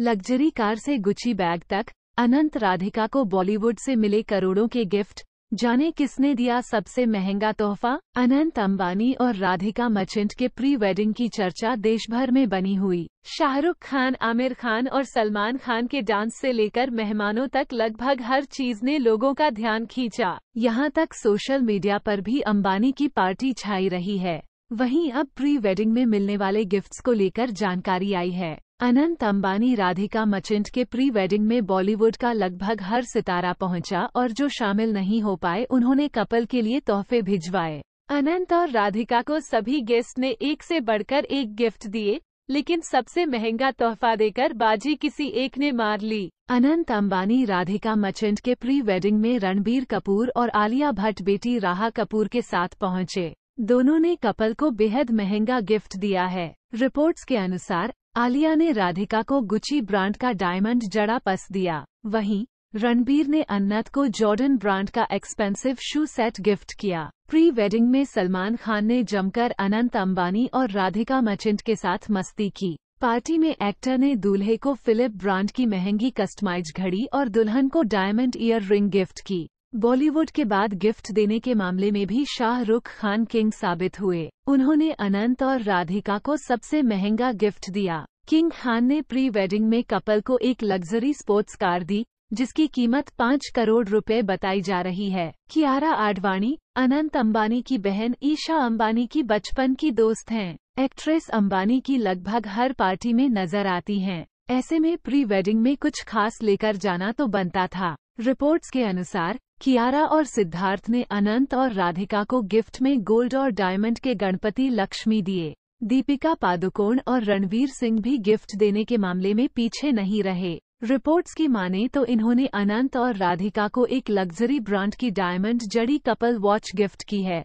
luxury car से Gucci bag तक अनंत राधिका को बॉलीवुड से मिले करोड़ों के गिफ्ट जाने किसने दिया सबसे महंगा तोहफा अनंत अंबानी और राधिका मचिंट के प्री वेडिंग की चर्चा देश भर में बनी हुई शाहरुख खान आमिर खान और सलमान खान के डांस से लेकर मेहमानों तक लगभग हर चीज ने लोगों का ध्यान खींचा यहाँ तक सोशल मीडिया पर भी अंबानी की पार्टी छाई रही है वहीं अब प्री वेडिंग में मिलने वाले गिफ्ट्स को लेकर जानकारी आई है अनंत अंबानी राधिका मचेंट के प्री वेडिंग में बॉलीवुड का लगभग हर सितारा पहुंचा और जो शामिल नहीं हो पाए उन्होंने कपल के लिए तोहफे भिजवाए अनंत और राधिका को सभी गेस्ट ने एक से बढ़कर एक गिफ्ट दिए लेकिन सबसे महंगा तोहफा देकर बाजी किसी एक ने मार ली अनंत अंबानी राधिका मचिंट के प्री वेडिंग में रणबीर कपूर और आलिया भट्ट बेटी राहा कपूर के साथ पहुंचे दोनों ने कपल को बेहद महंगा गिफ्ट दिया है रिपोर्ट्स के अनुसार आलिया ने राधिका को गुची ब्रांड का डायमंड जड़ा पस दिया वहीं रणबीर ने अन्नत को जॉर्डन ब्रांड का एक्सपेंसिव शू सेट गिफ्ट किया प्री वेडिंग में सलमान खान ने जमकर अनंत अंबानी और राधिका मचिंट के साथ मस्ती की पार्टी में एक्टर ने दूल्हे को फिलिप ब्रांड की महंगी कस्टमाइज घड़ी और दुल्हन को डायमंड ईयर रिंग गिफ्ट की बॉलीवुड के बाद गिफ्ट देने के मामले में भी शाहरुख खान किंग साबित हुए उन्होंने अनंत और राधिका को सबसे महंगा गिफ्ट दिया किंग खान ने प्री वेडिंग में कपल को एक लग्जरी स्पोर्ट्स कार दी जिसकी कीमत पाँच करोड़ रुपए बताई जा रही है कियारा आडवाणी अनंत अंबानी की बहन ईशा अंबानी की बचपन की दोस्त हैं एक्ट्रेस अंबानी की लगभग हर पार्टी में नजर आती हैं ऐसे में प्री वेडिंग में कुछ खास लेकर जाना तो बनता था रिपोर्ट्स के अनुसार कियारा और सिद्धार्थ ने अनंत और राधिका को गिफ्ट में गोल्ड और डायमंड के गणपति लक्ष्मी दिए दीपिका पादुकोण और रणवीर सिंह भी गिफ्ट देने के मामले में पीछे नहीं रहे रिपोर्ट्स की माने तो इन्होंने अनंत और राधिका को एक लग्जरी ब्रांड की डायमंड जड़ी कपल वॉच गिफ्ट की है